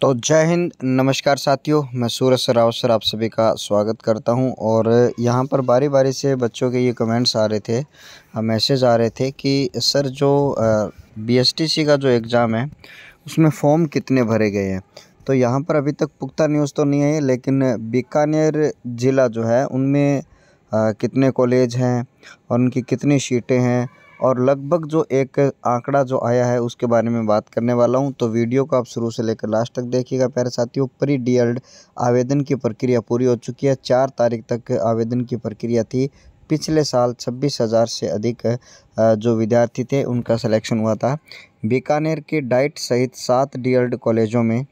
तो जय हिंद नमस्कार साथियों मैं सूरज राव सर आप सभी का स्वागत करता हूं और यहां पर बारी बारी से बच्चों के ये कमेंट्स आ रहे थे मैसेज आ रहे थे कि सर जो बीएसटीसी का जो एग्ज़ाम है उसमें फॉर्म कितने भरे गए हैं तो यहां पर अभी तक पुख्ता न्यूज़ तो नहीं है लेकिन बीकानेर ज़िला जो है उनमें कितने कॉलेज हैं और उनकी कितनी सीटें हैं और लगभग जो एक आंकड़ा जो आया है उसके बारे में बात करने वाला हूं तो वीडियो को आप शुरू से लेकर लास्ट तक देखिएगा प्यारे साथियों प्री डी आवेदन की प्रक्रिया पूरी हो चुकी है चार तारीख तक आवेदन की प्रक्रिया थी पिछले साल छब्बीस हज़ार से अधिक जो विद्यार्थी थे उनका सिलेक्शन हुआ था बीकानेर के डाइट सहित सात डी कॉलेजों में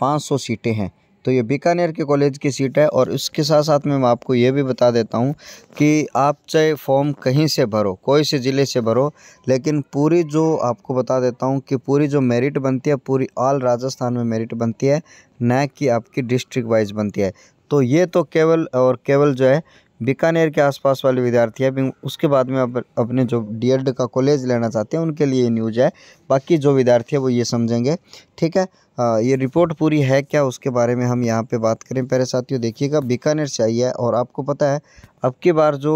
पाँच सीटें हैं तो ये बीकानेर के कॉलेज की सीट है और इसके साथ साथ में मैं आपको ये भी बता देता हूँ कि आप चाहे फॉर्म कहीं से भरो कोई से ज़िले से भरो लेकिन पूरी जो आपको बता देता हूँ कि पूरी जो मेरिट बनती है पूरी ऑल राजस्थान में मेरिट बनती है न कि आपकी डिस्ट्रिक्ट वाइज बनती है तो ये तो केवल और केवल जो है बीकानेर के आसपास वाले विद्यार्थी हैं उसके बाद में अप, अपने जो डी का कॉलेज लेना चाहते हैं उनके लिए न्यूज़ है बाकी जो विद्यार्थी है वो ये समझेंगे ठीक है आ, ये रिपोर्ट पूरी है क्या उसके बारे में हम यहाँ पे बात करें पहले साथियों देखिएगा बीकानेर से आई है और आपको पता है अब की बार जो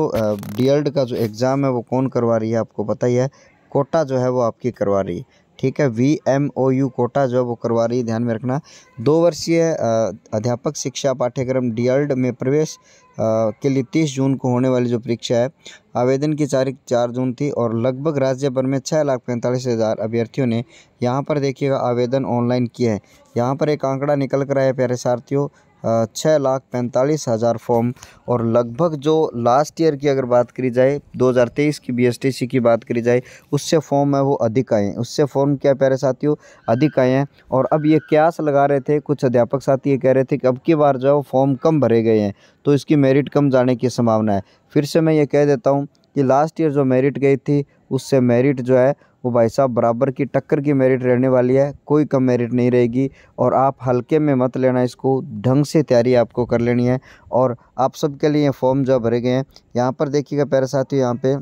डी का जो एग्ज़ाम है वो कौन करवा रही है आपको पता ही है कोटा जो है वो आपकी करवा रही है ठीक है V M O U Kota job वो करवा रही है ध्यान में रखना दो वर्षीय अध्यापक शिक्षा पाठ्यक्रम डी में प्रवेश के लिए तीस जून को होने वाली जो परीक्षा है आवेदन की तारीख चार जून थी और लगभग राज्य भर में छः लाख पैंतालीस हज़ार अभ्यर्थियों ने यहाँ पर देखिएगा आवेदन ऑनलाइन किया है यहाँ पर एक आंकड़ा निकल कर आया प्यारे साथियों छः लाख पैंतालीस हज़ार फॉर्म और लगभग जो लास्ट ईयर की अगर बात करी जाए 2023 की बीएसटीसी की बात करी जाए उससे फॉर्म है वो अधिक आए हैं उससे फॉर्म क्या प्यारे साथियों अधिक आए हैं और अब ये क्यास लगा रहे थे कुछ अध्यापक साथी ये कह रहे थे कि अब की बार जो फॉर्म कम भरे गए हैं तो इसकी मेरिट कम जाने की संभावना है फिर से मैं ये कह देता हूँ कि लास्ट ईयर जो मेरिट गई थी उससे मेरिट जो है वो भाई साहब बराबर की टक्कर की मेरिट रहने वाली है कोई कम मेरिट नहीं रहेगी और आप हल्के में मत लेना इसको ढंग से तैयारी आपको कर लेनी है और आप सबके लिए फॉर्म जो भरे गए हैं यहाँ पर देखिएगा साथ साथियों यहाँ पे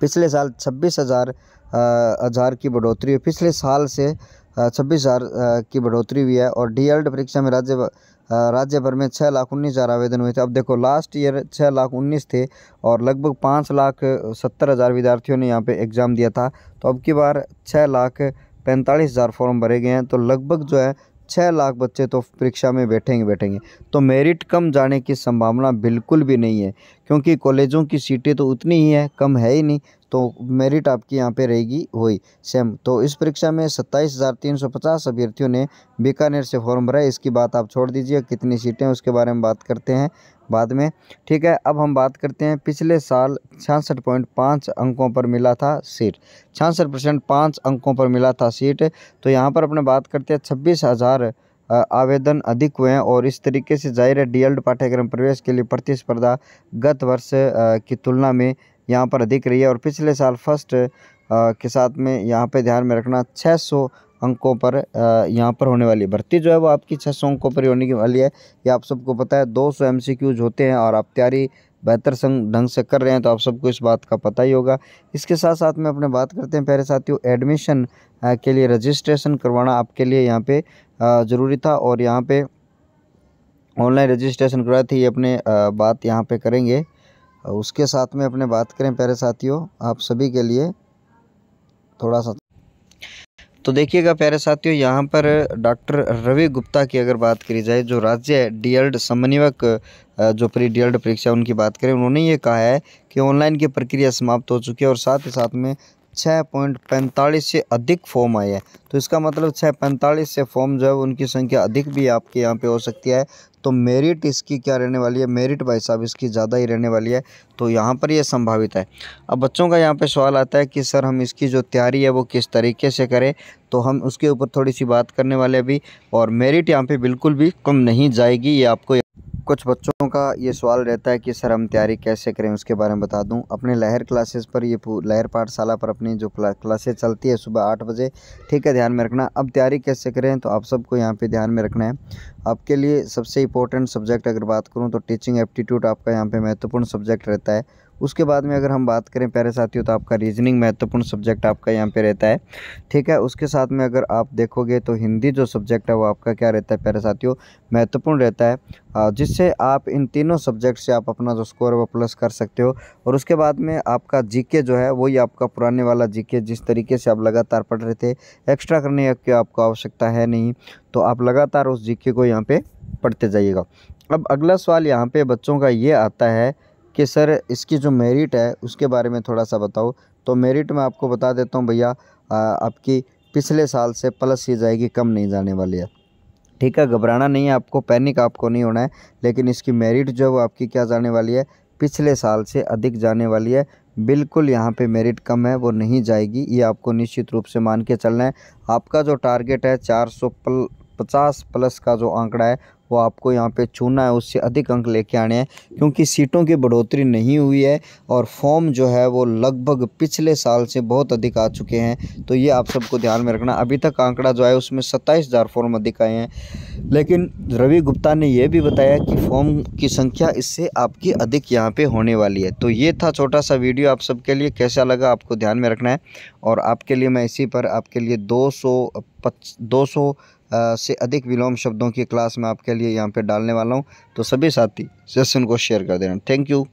पिछले साल छब्बीस हज़ार हज़ार की बढ़ोतरी है पिछले साल से छब्बीस हज़ार की बढ़ोतरी हुई है और डी एल्ड परीक्षा में राज्य राज्य भर में छः लाख उन्नीस हज़ार आवेदन हुए थे अब देखो लास्ट ईयर छः लाख उन्नीस थे और लगभग पाँच लाख सत्तर हज़ार विद्यार्थियों ने यहाँ पे एग्ज़ाम दिया था तो अब की बार छः लाख पैंतालीस हज़ार फॉर्म भरे गए हैं तो लगभग जो है छः लाख बच्चे तो परीक्षा में बैठेंगे बैठेंगे तो मेरिट कम जाने की संभावना बिल्कुल भी नहीं है क्योंकि कॉलेजों की सीटें तो उतनी ही हैं कम है ही नहीं तो मेरिट आपकी यहाँ पे रहेगी वही सेम तो इस परीक्षा में सत्ताईस हज़ार तीन सौ पचास अभ्यर्थियों ने बीकानेर से फॉर्म भरा इसकी बात आप छोड़ दीजिए कितनी सीटें उसके बारे में बात करते हैं बाद में ठीक है अब हम बात करते हैं पिछले साल छियासठ पॉइंट पाँच अंकों पर मिला था सीट छियासठ परसेंट पाँच अंकों पर मिला था सीट तो यहाँ पर अपने बात करते हैं छब्बीस हज़ार आवेदन अधिक हुए हैं और इस तरीके से जाहिर है डीएल्ड पाठ्यक्रम प्रवेश के लिए प्रतिस्पर्धा गत वर्ष की तुलना में यहाँ पर अधिक रही है और पिछले साल फर्स्ट के साथ में यहाँ पर ध्यान में रखना छः अंकों पर यहाँ पर होने वाली भर्ती जो है वो आपकी छः सौ अंकों पर होने की वाली है ये आप सबको पता है दो सौ एम होते हैं और आप तैयारी बेहतर संग ढंग से कर रहे हैं तो आप सबको इस बात का पता ही होगा इसके साथ साथ में अपने बात करते हैं पहले साथियों एडमिशन के लिए रजिस्ट्रेशन करवाना आपके लिए यहाँ पे ज़रूरी था और यहाँ पे ऑनलाइन रजिस्ट्रेशन करवाई थी ये अपने बात यहाँ पे करेंगे उसके साथ में अपने बात करें प्यारे साथियों आप सभी के लिए थोड़ा सा तो देखिएगा प्यारे साथियों यहाँ पर डॉक्टर रवि गुप्ता की अगर बात करी जाए जो राज्य एल्ड समन्वयक जो प्री एल्ड परीक्षा उनकी बात करें उन्होंने ये कहा है कि ऑनलाइन की प्रक्रिया समाप्त हो चुकी है और साथ ही साथ में छः पॉइंट पैंतालीस से अधिक फॉर्म आए हैं तो इसका मतलब छः पैंतालीस से फॉर्म जो है उनकी संख्या अधिक भी आपके यहाँ पे हो सकती है तो मेरिट इसकी क्या रहने वाली है मेरिट भाई साहब इसकी ज़्यादा ही रहने वाली है तो यहाँ पर यह संभावित है अब बच्चों का यहाँ पर सवाल आता है कि सर हम इसकी जो तैयारी है वो किस तरीके से करें तो हम उसके ऊपर थोड़ी सी बात करने वाले अभी और मेरिट यहाँ पर बिल्कुल भी कम नहीं जाएगी ये आपको कुछ बच्चों का ये सवाल रहता है कि सर हम तैयारी कैसे करें उसके बारे में बता दूं अपने लहर क्लासेस पर ये लहर पाठशाला पर अपनी जो क्लासेस चलती है सुबह आठ बजे ठीक है ध्यान में रखना अब तैयारी कैसे करें तो आप सबको यहाँ पे ध्यान में रखना है आपके लिए सबसे इंपॉर्टेंट सब्जेक्ट अगर बात करूँ तो टीचिंग एप्टीट्यूड आपका यहाँ पर महत्वपूर्ण सब्जेक्ट रहता है उसके बाद में अगर हम बात करें प्यारे साथियों तो आपका रीजनिंग महत्वपूर्ण सब्जेक्ट आपका यहाँ पे रहता है ठीक है उसके साथ में अगर आप देखोगे तो हिंदी जो सब्जेक्ट है वो आपका क्या रहता है प्यारे साथियों महत्वपूर्ण रहता है जिससे आप इन तीनों सब्जेक्ट से आप अपना जो स्कोर है वो प्लस कर सकते हो और उसके बाद में आपका जीके जो है वही आपका पुराने वाला जीके जिस तरीके से आप लगातार पढ़ रहे थे एक्स्ट्रा करने की आपको आवश्यकता है नहीं तो आप लगातार उस जीके को यहाँ पे पढ़ते जाइएगा अब अगला सवाल यहाँ पे बच्चों का ये आता है कि सर इसकी जो मेरिट है उसके बारे में थोड़ा सा बताओ तो मेरिट में आपको बता देता हूँ भैया आपकी पिछले साल से प्लस ही जाएगी कम नहीं जाने वाली है ठीक है घबराना नहीं है आपको पैनिक आपको नहीं होना है लेकिन इसकी मेरिट जो है वो आपकी क्या जाने वाली है पिछले साल से अधिक जाने वाली है बिल्कुल यहाँ पे मेरिट कम है वो नहीं जाएगी ये आपको निश्चित रूप से मान के चलना है आपका जो टारगेट है चार सौ पल पचास प्लस का जो आंकड़ा है वो आपको यहाँ पे चुना है उससे अधिक अंक लेके आने हैं क्योंकि सीटों की बढ़ोतरी नहीं हुई है और फॉर्म जो है वो लगभग पिछले साल से बहुत अधिक आ चुके हैं तो ये आप सबको ध्यान में रखना अभी तक आंकड़ा जो है उसमें सत्ताईस हज़ार फॉर्म अधिक आए हैं लेकिन रवि गुप्ता ने यह भी बताया कि फॉर्म की संख्या इससे आपकी अधिक यहाँ पर होने वाली है तो ये था छोटा सा वीडियो आप सबके लिए कैसा लगा आपको ध्यान में रखना है और आपके लिए मैं इसी पर आपके लिए दो सौ पच दो सौ से अधिक विलोम शब्दों की क्लास मैं आपके लिए यहाँ पे डालने वाला हूँ तो सभी साथी सेशन को शेयर कर देना थैंक यू